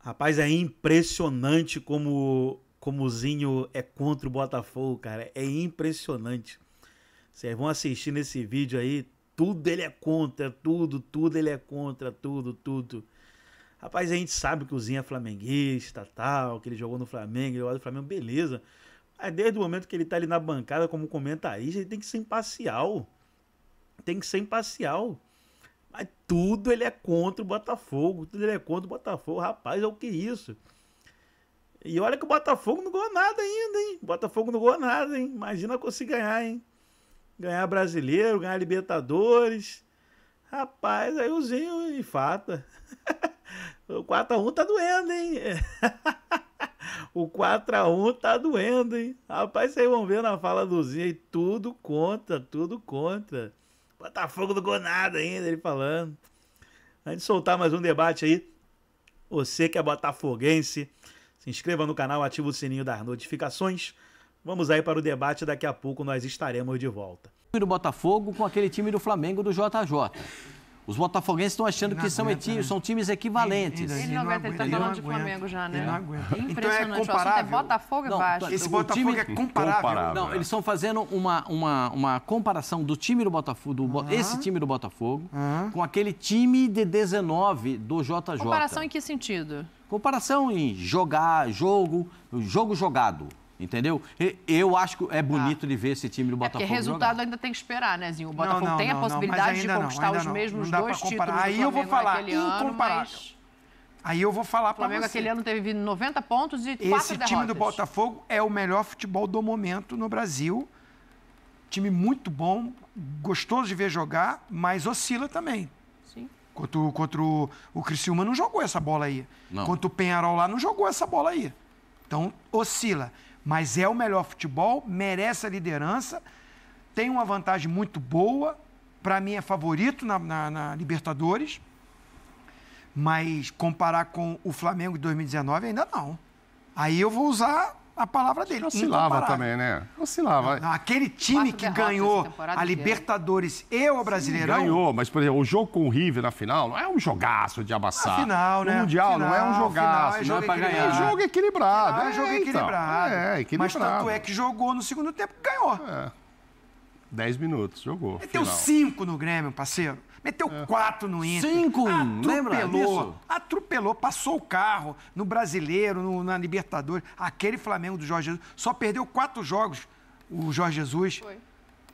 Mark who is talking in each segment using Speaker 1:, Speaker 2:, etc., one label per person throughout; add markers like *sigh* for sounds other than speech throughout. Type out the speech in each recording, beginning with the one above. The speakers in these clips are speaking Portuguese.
Speaker 1: Rapaz, é impressionante como, como o Zinho é contra o Botafogo, cara. É impressionante. Vocês vão assistir nesse vídeo aí, tudo ele é contra, tudo, tudo ele é contra, tudo, tudo. Rapaz, a gente sabe que o Zinho é flamenguista, tal, que ele jogou no Flamengo, ele jogou no Flamengo, beleza. Mas desde o momento que ele tá ali na bancada como comentarista, ele tem que ser imparcial. Tem que ser imparcial. Mas tudo ele é contra o Botafogo, tudo ele é contra o Botafogo. Rapaz, é o que isso? E olha que o Botafogo não ganhou nada ainda, hein? O Botafogo não ganhou nada, hein? Imagina conseguir ganhar, hein? Ganhar brasileiro, ganhar Libertadores. Rapaz, aí o Zinho enfata. *laughs* o 4x1 tá doendo, hein? *laughs* o 4x1 tá doendo, hein? Rapaz, vocês vão ver na fala do Zinho aí, tudo contra, tudo contra. Botafogo não ganhou nada ainda, ele falando. Antes de soltar mais um debate aí, você que é botafoguense, se inscreva no canal, ativa o sininho das notificações. Vamos aí para o debate, daqui a pouco nós estaremos de volta. Do Botafogo com aquele time do Flamengo do JJ. Os botafoguenses estão achando que são, aguenta, né? são
Speaker 2: times equivalentes. Ele, ele, ele não aguenta, ele está falando de Flamengo
Speaker 3: já, né? Ele não aguenta. Então é, é comparável. É Botafogo
Speaker 4: não, baixo. Esse Botafogo time... é comparável. comparável.
Speaker 2: Não, eles estão fazendo uma, uma, uma comparação do time do Botafogo, do, uh -huh. esse time do Botafogo, uh -huh. com aquele time de 19 do JJ. Comparação em que sentido? Comparação em jogar, jogo, jogo jogado. Entendeu? Eu acho que é bonito ah. de ver esse time do é Botafogo. É porque resultado
Speaker 3: jogar. ainda tem que esperar, né, Zinho? O Botafogo não, não, tem a não, possibilidade de conquistar os mesmos dois títulos. Aí eu vou falar, incomparável.
Speaker 4: Ano, Aí eu vou falar para você. O Flamengo aquele ano
Speaker 3: teve 90 pontos e Esse quatro derrotas. time do
Speaker 4: Botafogo é o melhor futebol do momento no Brasil. Time muito bom, gostoso de ver jogar, mas oscila também. Sim. Contra, o, contra o, o Criciúma não jogou essa bola aí. Não. Contra o Penharol lá não jogou essa bola aí. Então, oscila mas é o melhor futebol, merece a liderança, tem uma vantagem muito boa, para mim é favorito na, na, na, Libertadores, mas comparar com o Flamengo de 2019 ainda não. Aí eu vou usar a palavra dele. Oscilava também, né? Oscilava. Não, aquele time que ganhou a Libertadores
Speaker 5: e o Brasileirão. ganhou, mas, por exemplo, o jogo com o River na final não é um jogaço de abassar. Final, né? O Mundial final, não é um é jogaço. Né? É final, é jogo não é pra ganhar. É jogo equilibrado. Final, é, é jogo então. equilibrado. É, equilibrado. Então. É, mas tanto é
Speaker 4: que jogou no segundo tempo ganhou. É. Dez minutos, jogou. Ele final. deu cinco no Grêmio, parceiro. Meteu é. quatro no Inter. Cinco, atropelou, atropelou, passou o carro no Brasileiro, no, na Libertadores. Aquele Flamengo do Jorge Jesus só perdeu quatro jogos. O Jorge Jesus Foi.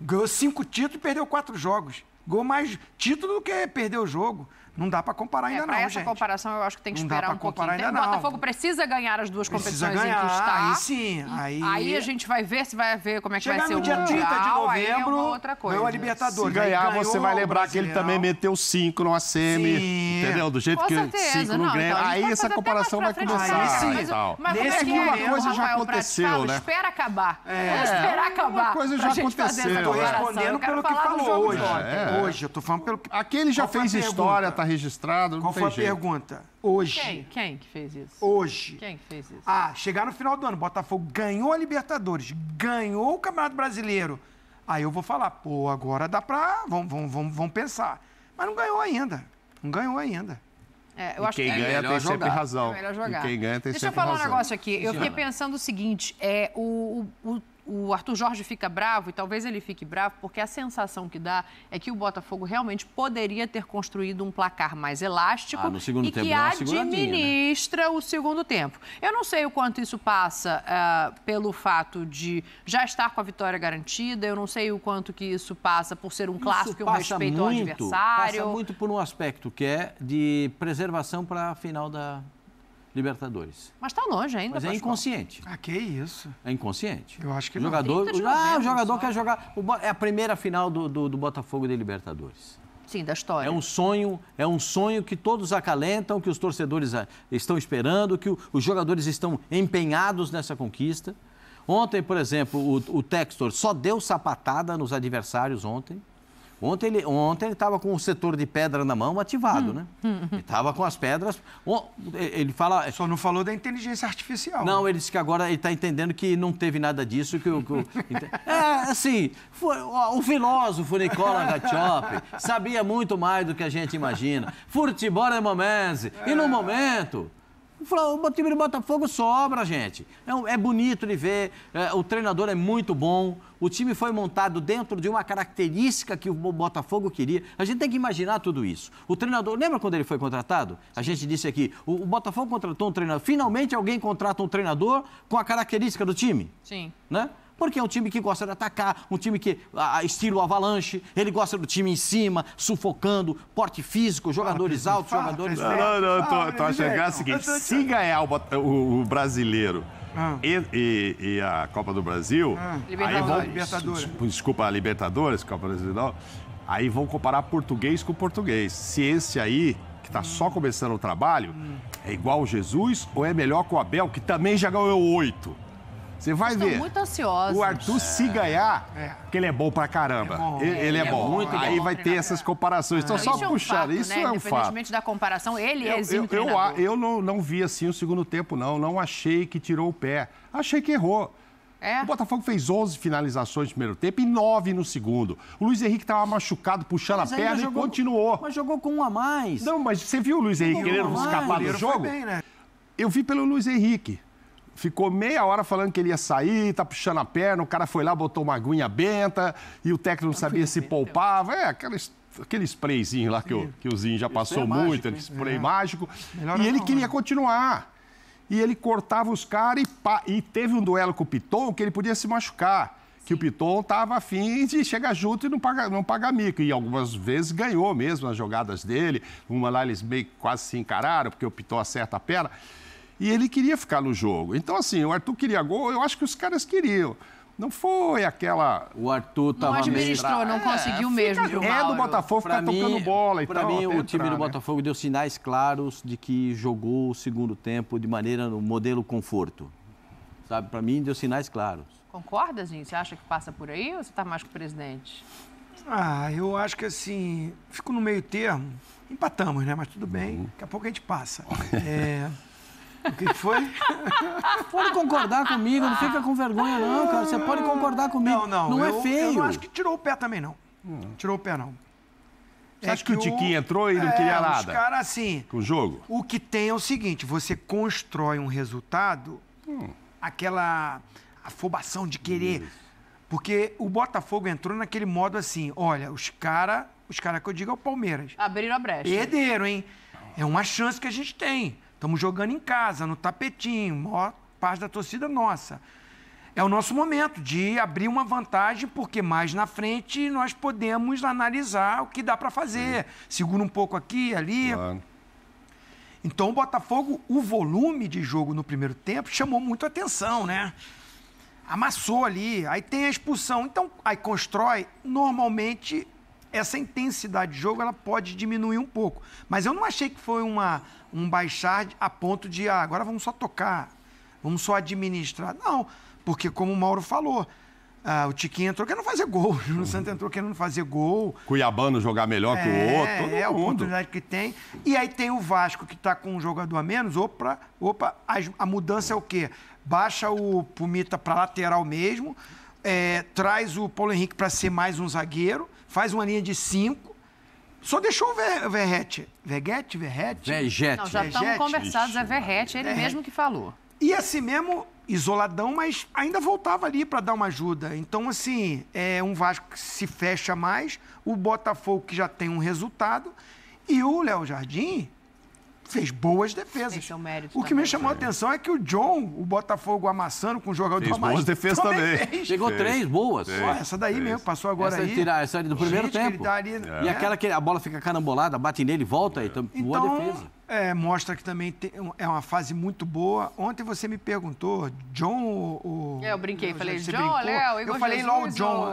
Speaker 4: ganhou cinco títulos e perdeu quatro jogos. Ganhou mais título do que perdeu o jogo. Não dá para comparar é, ainda é, não, essa gente.
Speaker 3: comparação eu acho que tem que não esperar dá um pouquinho. Ainda o Botafogo precisa ganhar as duas precisa competições ganhar, em que está. Aí sim. Aí... aí a gente vai ver se vai ver como é que Chegar vai ser o Mundial. dia 30 de é novembro, é outra coisa. ganhou
Speaker 5: Libertadores. Se ganhar, você vai lembrar que ele também meteu cinco no semi, entendeu? Do jeito Com que cinco no Grêmio. Então, aí essa comparação vai começar. Aí, sim. Mas, então. mas Nesse que uma coisa já aconteceu, né? Espera
Speaker 3: acabar. É. Vamos esperar acabar. Uma coisa já aconteceu. Estou respondendo pelo que falou hoje. Hoje,
Speaker 5: eu tô falando pelo que... Aquele já fez história, tá registrado. Qual foi a jeito.
Speaker 4: pergunta? Hoje. Quem, quem que fez isso? Hoje. Quem que fez isso? Ah, chegar no final do ano, Botafogo ganhou a Libertadores, ganhou o Campeonato Brasileiro. Aí eu vou falar, pô, agora dá pra. Vamos, vamos, vamos, vamos pensar. Mas não ganhou ainda. Não ganhou ainda.
Speaker 3: É, eu acho quem que é ganha tem jogar. sempre razão. É melhor jogar. E quem ganha tem Deixa sempre razão. Deixa eu falar razão. um negócio aqui. Eu fiquei pensando o seguinte: é, o, o o Arthur Jorge fica bravo, e talvez ele fique bravo, porque a sensação que dá é que o Botafogo realmente poderia ter construído um placar mais elástico ah,
Speaker 2: e
Speaker 1: que né? administra
Speaker 3: né? o segundo tempo. Eu não sei o quanto isso passa uh, pelo fato de já estar com a vitória garantida, eu não sei o quanto que isso passa por ser um clássico e um respeito muito, ao adversário. Passa
Speaker 2: muito por um aspecto que é de preservação para a final da, Libertadores.
Speaker 3: Mas tá longe ainda, Mas é
Speaker 2: inconsciente. Ah, que isso? É inconsciente. Eu acho que o jogador, não. Ah, o jogador só. quer jogar... É a primeira final do, do, do Botafogo de Libertadores.
Speaker 3: Sim, da história.
Speaker 2: É um sonho, é um sonho que todos acalentam, que os torcedores ah, estão esperando, que o, os jogadores estão empenhados nessa conquista. Ontem, por exemplo, o, o Textor só deu sapatada nos adversários ontem. Ontem ele ontem ele estava com o setor de pedra na mão ativado, hum, né? Hum. Ele estava com as pedras. Ele fala. Só não falou da inteligência artificial. Não, né? ele disse que agora ele está entendendo que não teve nada disso. Que, que *laughs* é assim, foi, o, o filósofo Nicola Gatchop sabia muito mais do que a gente imagina. Furtibora é momense. E no é. momento o time do Botafogo sobra, gente. É, é bonito de ver, é, o treinador é muito bom, o time foi montado dentro de uma característica que o Botafogo queria. A gente tem que imaginar tudo isso. O treinador, lembra quando ele foi contratado? A gente disse aqui, o, Botafogo contratou um treinador. Finalmente alguém contrata um treinador com a característica do time. Sim. Né? Porque é um time que gosta de atacar, um time que, a, estilo avalanche, ele gosta do time em cima, sufocando, porte físico, jogadores ah, altos, jogadores... Não, não,
Speaker 5: não, eu tô, ah, achando que é o seguinte, se ganhar o, o, o brasileiro ah. E, e, e, a Copa do Brasil. Ah.
Speaker 1: Aí vão, Libertadores.
Speaker 5: Desculpa, a Libertadores, Copa Brasileira. Aí vão comparar português com português. Se esse aí, que está hum. só começando o trabalho, hum. é igual o Jesus ou é melhor que o Abel, que também já ganhou oito? Você vai Estou ver. muito
Speaker 3: ansiosa. O Arthur, se ganhar, é.
Speaker 5: porque ele é bom pra caramba. É bom. Ele, ele, é, ele bom. é bom. Aí vai ter essas comparações. Então, só puxar. Isso é, né? é um fato, Independentemente
Speaker 3: da comparação, ele eu, é eu, eu,
Speaker 5: eu, não, não vi assim o segundo tempo, não. Não achei que tirou o pé. Achei que errou. É. O Botafogo fez 11 finalizações no primeiro tempo e 9 no segundo. O Luiz Henrique estava machucado, puxando a perna jogou, e continuou. Mas jogou com um a mais. Não, mas você viu o Luiz Henrique não, querendo escapar do jogo? Bem, né? Eu vi pelo Luiz Henrique ficou meia hora falando que ele ia sair, tá puxando a perna, o cara foi lá, botou uma aguinha benta e o técnico não sabia se é. poupava. É, aquela Aquele sprayzinho lá que o, que o Zinho já é passou é muito, mágico, aquele spray é. mágico. Melhor e ele não, né? queria continuar. E ele cortava os caras e, e, teve um duelo com o Piton que ele podia se machucar. Que o Piton estava afim de chegar junto e não pagar não paga mico. E algumas vezes ganhou mesmo as jogadas dele. Uma lá eles meio que quase se encararam, porque o Piton acerta a perna. E ele queria ficar no jogo. Então, assim, o Arthur queria gol, eu acho que os caras queriam. Não foi aquela. O Arthur tava Não administrou, não é, conseguiu mesmo. Fica, é do Botafogo
Speaker 3: ficar mim, tocando bola e pra tal. Para mim, o time entrar, do
Speaker 2: Botafogo né? deu sinais claros de que jogou o segundo tempo de maneira no modelo conforto. Sabe, para mim deu sinais claros.
Speaker 3: Concorda, gente? Você acha que passa por aí ou você está mais com o presidente?
Speaker 4: Ah, eu acho que assim, fico no meio termo. Empatamos, né? Mas tudo bem, uhum. daqui a pouco a gente passa. *laughs* É. O que foi? *laughs* Pode concordar comigo, não fica com vergonha, não, cara. Você ah, pode concordar comigo. Não, não. Não é eu, é feio. Eu não acho que tirou o pé também, não. Hum. Tirou o pé, não. Você é acha que, que, o Tiquinho entrou e não é, queria nada? Os caras, assim. Com o jogo? O que tem é o seguinte: você constrói um resultado, hum. aquela afobação de querer. Isso. Porque o Botafogo entrou naquele modo assim: olha, os caras, os caras que eu digo é
Speaker 3: o Palmeiras. Abriram a brecha. Perderam,
Speaker 4: hein? É uma chance que a gente tem. Estamos jogando em casa, no tapetinho, maior parte da torcida nossa. É o nosso momento de abrir uma vantagem, porque mais na frente nós podemos analisar o que dá para fazer. Sim. Segura um pouco aqui, ali. Claro. Então o Botafogo, o volume de jogo no primeiro tempo chamou muito atenção, né? Amassou ali, aí tem a expulsão. Então, aí constrói normalmente essa intensidade de jogo ela pode diminuir um pouco. Mas eu não achei que foi uma, um baixar a ponto de ah, agora vamos só tocar, vamos só administrar. Não, porque como o Mauro falou, ah, o Tiquinho entrou querendo fazer gol, *laughs* o Júnior Santos entrou querendo fazer gol.
Speaker 5: Cuiabano jogar melhor é, que o é, outro, todo É a
Speaker 4: oportunidade que tem. E aí tem o Vasco, que está com um jogador a menos. Opa, opa a, a mudança é o quê? Baixa o Pumita para lateral mesmo é, traz o Paulo Henrique para ser mais um zagueiro, faz uma linha de cinco, só deixou o Ver, Verrete. Verguete? Verrete? Não, já estamos
Speaker 3: conversados, é Verrete, ele Verrete. mesmo
Speaker 4: que falou. E assim mesmo, isoladão, mas ainda voltava ali para dar uma ajuda. Então, assim, é um Vasco que se fecha mais, o Botafogo que já tem um resultado, e o Léo Jardim fez boas defesas. Esse o, mérito o que também. me chamou a atenção é que o John, o Botafogo amassando com o jogador fez boas defesas também. Chegou três boas. Fez, Pô, essa daí fez. mesmo, passou agora essa aí. Tira, essa do primeiro Gente, tempo. Tá ali, é. E aquela
Speaker 2: que a bola fica carambolada, bate nele e volta. É. Então, boa então, defesa.
Speaker 4: É, mostra que também tem, é uma fase muito boa. Ontem você me perguntou, John
Speaker 3: ou. É, eu brinquei, eu falei, John, Léo, Eu falei Jesus logo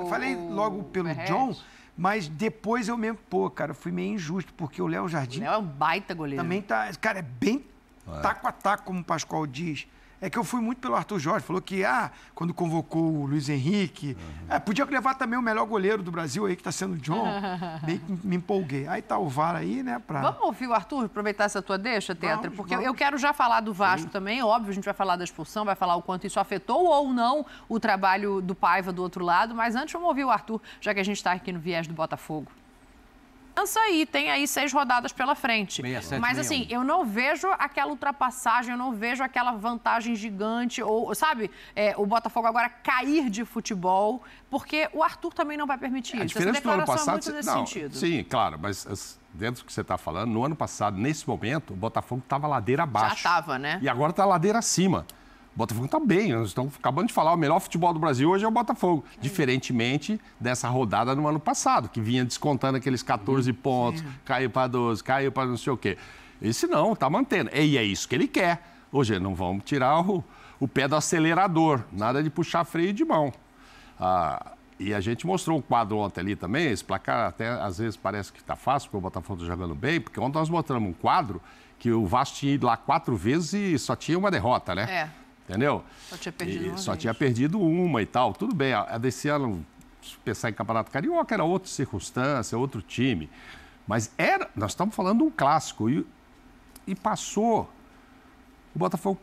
Speaker 3: John. Falei
Speaker 4: logo pelo Berrette. John. Mas depois eu mesmo, pô, cara, fui meio injusto, porque o Léo Jardim. O Léo é um baita goleiro. Também tá. Cara, é bem é. taco a taco, como o Pascoal diz é que eu fui muito pelo Arthur Jorge. Falou que, ah, quando convocou o Luiz Henrique, uhum. é, podia levar também o melhor goleiro do Brasil aí, que está sendo o John. *laughs* Meio que me empolguei. Aí tá o VAR aí, né? Pra... Vamos
Speaker 3: ouvir o Arthur, aproveitar essa tua deixa, Tetra, porque vamos. eu quero já falar do Vasco Sim. também. Óbvio, a gente vai falar da expulsão, vai falar o quanto isso afetou ou não o trabalho do Paiva do outro lado. Mas antes, vamos ouvir o Arthur, já que a gente está aqui no viés do Botafogo e tem aí seis rodadas pela frente. 67, Mas assim, 61. eu não vejo aquela ultrapassagem, eu não vejo aquela vantagem gigante, ou, sabe, é, o Botafogo agora cair de futebol, porque o Arthur também não vai permitir a isso. Diferença do é ano é passado, é não, sentido. Sim,
Speaker 5: claro, mas dentro do que você está falando, no ano passado, nesse momento, o Botafogo estava ladeira abaixo. Já estava, né? E agora está ladeira acima. Botafogo está bem, nós estamos acabando de falar, o melhor futebol do Brasil hoje é o Botafogo. Diferentemente dessa rodada no ano passado, que vinha descontando aqueles 14 pontos, caiu para 12, caiu para não sei o quê. Esse não, está mantendo. E é isso que ele quer. Hoje não vamos tirar o, o pé do acelerador, nada de puxar freio de mão. Ah, e a gente mostrou um quadro ontem ali também, esse placar até às vezes parece que está fácil, porque o Botafogo está jogando bem, porque ontem nós mostramos um quadro que o Vasco tinha ido lá quatro vezes e só tinha uma derrota, né? É entendeu? Só tinha perdido e, uma. Só vez. tinha perdido uma e tal. Tudo bem, a, a desse ano, se pensar em Campeonato Carioca, era outra circunstância, outro time. Mas era, nós estamos falando de um clássico. E, e passou. O Botafogo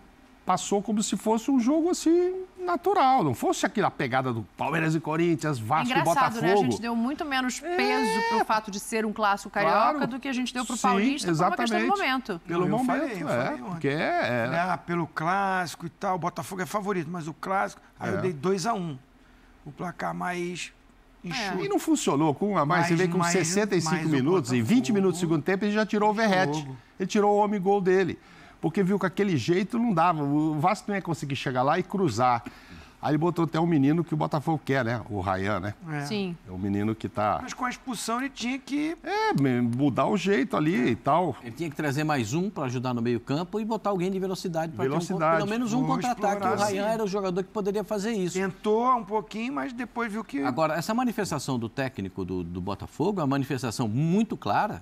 Speaker 5: passou como se fosse um jogo assim natural, não fosse aquela pegada do Palmeiras e Corinthians, é Vasco é e Botafogo. Né? A gente
Speaker 3: deu muito menos é. peso é... pro fato de ser um clássico carioca claro. do que a gente deu pro Sim, paulista exatamente. por uma questão momento. Pelo momento, falei, é, porque é...
Speaker 4: Ah, pelo clássico e tal, o Botafogo é favorito, mas o clássico, aí eu é. dei 2 a 1 um, o placar mais
Speaker 5: é. E não funcionou. Com a mais, mais você vê com mais, 65 mais minutos e 20 minutos do segundo tempo, ele já tirou o Verrete. Ele tirou o homem gol dele porque viu que aquele jeito não dava. O Vasco não ia conseguir chegar lá e cruzar. Aí ele botou até um menino que o Botafogo quer, né? O Ryan, né? É. Sim. É o menino que tá.
Speaker 1: Mas com a
Speaker 2: expulsão
Speaker 4: ele tinha que. É,
Speaker 2: mudar o jeito ali e tal. Ele tinha que trazer mais um para ajudar no meio-campo e botar alguém de velocidade para velocidade. ter um, pelo menos um contra-ataque. O Ryan era o jogador que poderia fazer isso. Tentou um pouquinho, mas depois viu que. Agora, essa manifestação do técnico do, do Botafogo é uma manifestação muito clara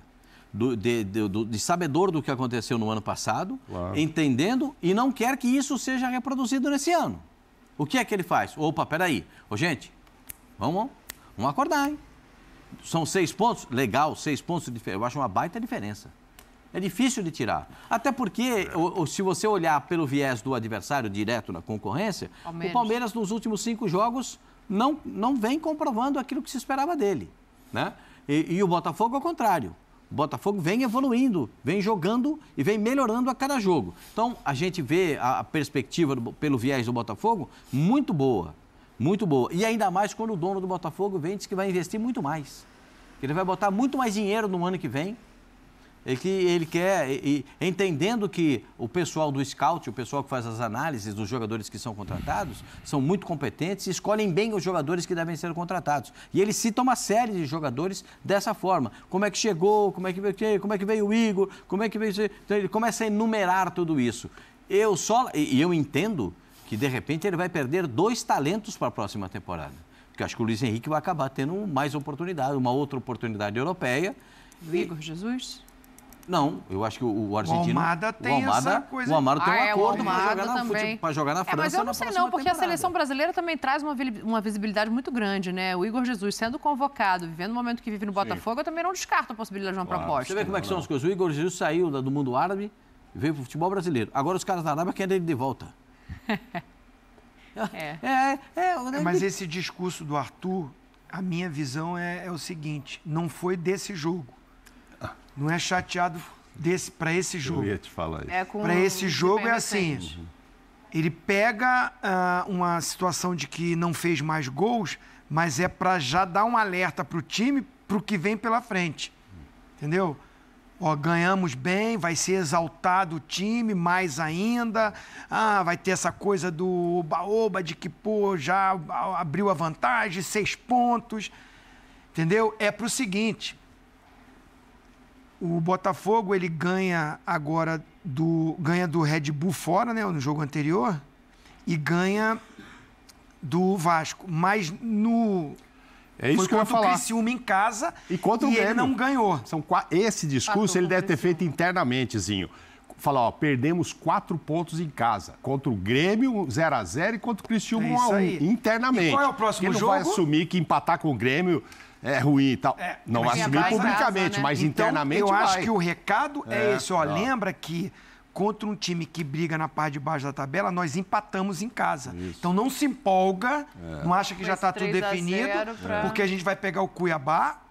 Speaker 2: do, de, de, de, sabedor do que aconteceu no ano passado, claro. entendendo e não quer que isso seja reproduzido nesse ano. O que é que ele faz? Opa, peraí. Ô, gente, vamos, vamos acordar, hein? São seis pontos? Legal, seis pontos de diferença. Eu acho uma baita diferença. É difícil de tirar. Até porque, é. se você olhar pelo viés do adversário direto na concorrência, Palmeiras. o Palmeiras nos últimos cinco jogos não, não vem comprovando aquilo que se esperava dele. Né? E, e o Botafogo, ao contrário. Botafogo vem evoluindo, vem jogando e vem melhorando a cada jogo. Então, a gente vê a perspectiva do, pelo viés do Botafogo muito boa, muito boa. E ainda mais quando o dono do Botafogo vem diz que vai investir muito mais. que Ele vai botar muito mais dinheiro no ano que vem é que ele quer, e, entendendo que o pessoal do scout, o pessoal que faz as análises dos jogadores que são contratados, são muito competentes e escolhem bem os jogadores que devem ser contratados. E ele cita uma série de jogadores dessa forma. Como é que chegou, como é que veio, como é que veio o Igor, como é que veio... Então ele começa a enumerar tudo isso. Eu só, e eu entendo que de repente ele vai perder dois talentos para a próxima temporada. Porque acho que o Luiz Henrique vai acabar tendo mais oportunidade, uma outra oportunidade europeia. O Igor Jesus? Não, eu acho que o argentino. O Almada tem o Almada, essa coisa. O Almada ah, tem um ah, acordo para jogar, na, tipo, jogar na França. É, mas eu não sei não, porque temporada. a seleção
Speaker 3: brasileira também traz uma, uma, visibilidade muito grande, né? O Igor Jesus sendo convocado, vivendo o momento que vive no Botafogo, Sim. eu também não descarto a possibilidade de uma claro. proposta. Você vê como é que são as
Speaker 2: coisas. O Igor Jesus saiu do mundo árabe e veio para o futebol brasileiro. Agora os caras da Arábia querem ele de volta. *laughs* é.
Speaker 3: É,
Speaker 4: é, é, é mas esse discurso do Arthur, a minha visão é o seguinte: não foi desse jogo não é chateado desse para esse jogo. Eu ia te
Speaker 5: falar isso. É para esse jogo é assim. Uhum.
Speaker 4: Ele pega uh, uma situação de que não fez mais gols, mas é para já dar um alerta para o time para o que vem pela frente. Entendeu? Ó, ganhamos bem, vai ser exaltado o time mais ainda. Ah, vai ter essa coisa do oba-oba de que, pô, já abriu a vantagem, seis pontos. Entendeu? É para o seguinte: o Botafogo ele ganha agora do ganha do Red Bull fora, né, no jogo anterior, e ganha do Vasco, mas no é isso Foi que eu ia falar. Criciúma em casa e,
Speaker 5: contra o e ele não ganhou. São esse discurso ah, ele deve ter feito internamente, Zinho. Falar, ó, perdemos quatro pontos em casa. Contra o Grêmio, 0x0 e contra o Criciúma, 1x1. É um, internamente. E qual é o próximo Porque jogo? Ele não vai assumir que empatar com o Grêmio é ruim e tal. É, não assumir publicamente, casa, né? mas então, internamente eu vai. acho que o
Speaker 4: recado é, é esse. Ó, lembra que contra um time que briga na parte de baixo da tabela, nós empatamos em casa. Isso. Então não se empolga, é. não acha que já está tudo definido, pra... porque a gente vai pegar o Cuiabá.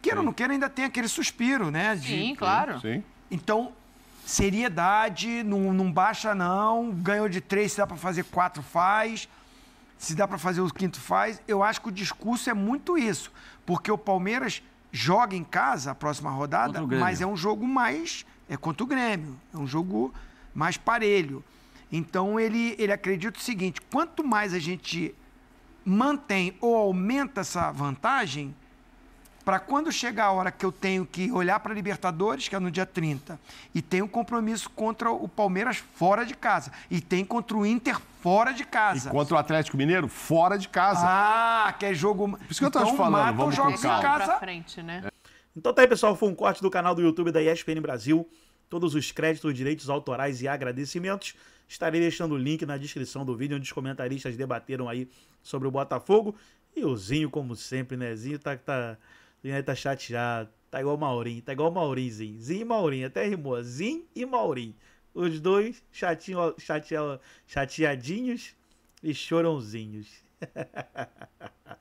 Speaker 4: Queira ou não queira, ainda tem aquele suspiro, né? De... Sim, claro. Sim. Então, seriedade, não, não baixa não, ganhou de três, se dá para fazer quatro, faz se dá para fazer o quinto faz. Eu acho que o discurso é muito isso, porque o Palmeiras joga em casa a próxima rodada, mas é um jogo mais é contra o Grêmio, é um jogo mais parelho. Então ele ele acredita o seguinte: quanto mais a gente mantém ou aumenta essa vantagem, para quando chegar a hora que eu tenho que olhar para a Libertadores, que é no dia 30, e tenho um compromisso contra o Palmeiras fora de casa, e tem contra o Inter
Speaker 1: fora de casa. E contra o Atlético Mineiro fora de casa. Ah, que é jogo. Por isso que então, eu tô te então falando, vamos jogos em casa.
Speaker 3: Frente, né? É.
Speaker 1: Então tá aí, pessoal, foi um corte do canal do YouTube da ESPN Brasil. Todos os créditos, direitos autorais e agradecimentos. Estarei deixando o link na descrição do vídeo, onde os comentaristas debateram aí sobre o Botafogo. E o Zinho, como sempre, né? Zinho tá, tá, o United tá chateado. Tá igual o Maurinho, tá igual o Maurinzinho. Zin e Maurinho, até rimou. Zin e Maurinho. Os dois chatinho, chatea, chateadinhos e chorãozinhos. *laughs*